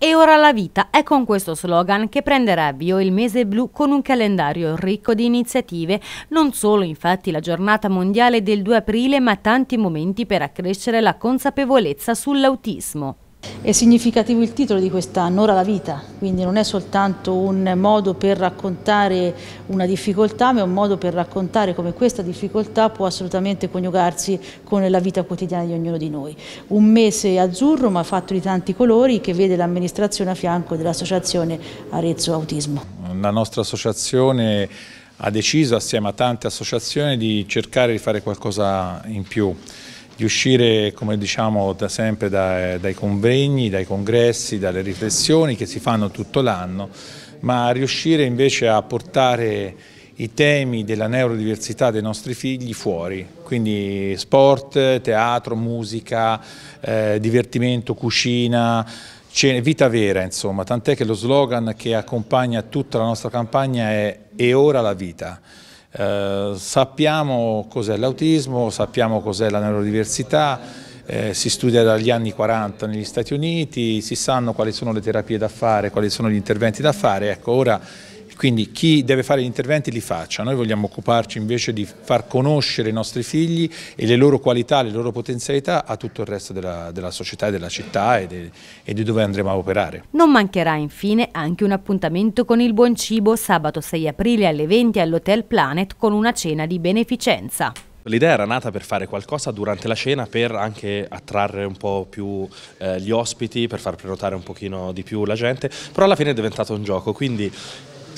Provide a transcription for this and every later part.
E ora la vita è con questo slogan che prenderà avvio il mese blu con un calendario ricco di iniziative, non solo infatti la giornata mondiale del 2 aprile ma tanti momenti per accrescere la consapevolezza sull'autismo. È significativo il titolo di quest'anno, Ora la vita, quindi non è soltanto un modo per raccontare una difficoltà, ma è un modo per raccontare come questa difficoltà può assolutamente coniugarsi con la vita quotidiana di ognuno di noi. Un mese azzurro ma fatto di tanti colori che vede l'amministrazione a fianco dell'associazione Arezzo Autismo. La nostra associazione ha deciso assieme a tante associazioni di cercare di fare qualcosa in più di uscire, come diciamo da sempre, dai, dai convegni, dai congressi, dalle riflessioni che si fanno tutto l'anno, ma riuscire invece a portare i temi della neurodiversità dei nostri figli fuori, quindi sport, teatro, musica, eh, divertimento, cucina, vita vera insomma, tant'è che lo slogan che accompagna tutta la nostra campagna è «E ora la vita». Eh, sappiamo cos'è l'autismo, sappiamo cos'è la neurodiversità, eh, si studia dagli anni 40 negli Stati Uniti, si sanno quali sono le terapie da fare, quali sono gli interventi da fare, ecco ora quindi chi deve fare gli interventi li faccia, noi vogliamo occuparci invece di far conoscere i nostri figli e le loro qualità, le loro potenzialità a tutto il resto della, della società e della città e, de, e di dove andremo a operare. Non mancherà infine anche un appuntamento con il buon cibo sabato 6 aprile alle 20 all'Hotel Planet con una cena di beneficenza. L'idea era nata per fare qualcosa durante la cena per anche attrarre un po' più eh, gli ospiti, per far prenotare un pochino di più la gente, però alla fine è diventato un gioco, quindi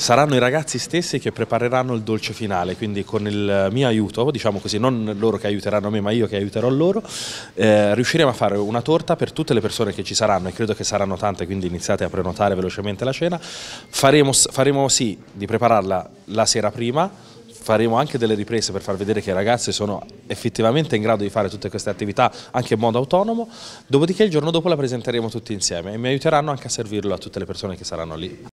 saranno i ragazzi stessi che prepareranno il dolce finale, quindi con il mio aiuto, diciamo così, non loro che aiuteranno me ma io che aiuterò loro, eh, riusciremo a fare una torta per tutte le persone che ci saranno e credo che saranno tante, quindi iniziate a prenotare velocemente la cena, faremo, faremo sì di prepararla la sera prima, faremo anche delle riprese per far vedere che i ragazzi sono effettivamente in grado di fare tutte queste attività anche in modo autonomo, dopodiché il giorno dopo la presenteremo tutti insieme e mi aiuteranno anche a servirlo a tutte le persone che saranno lì.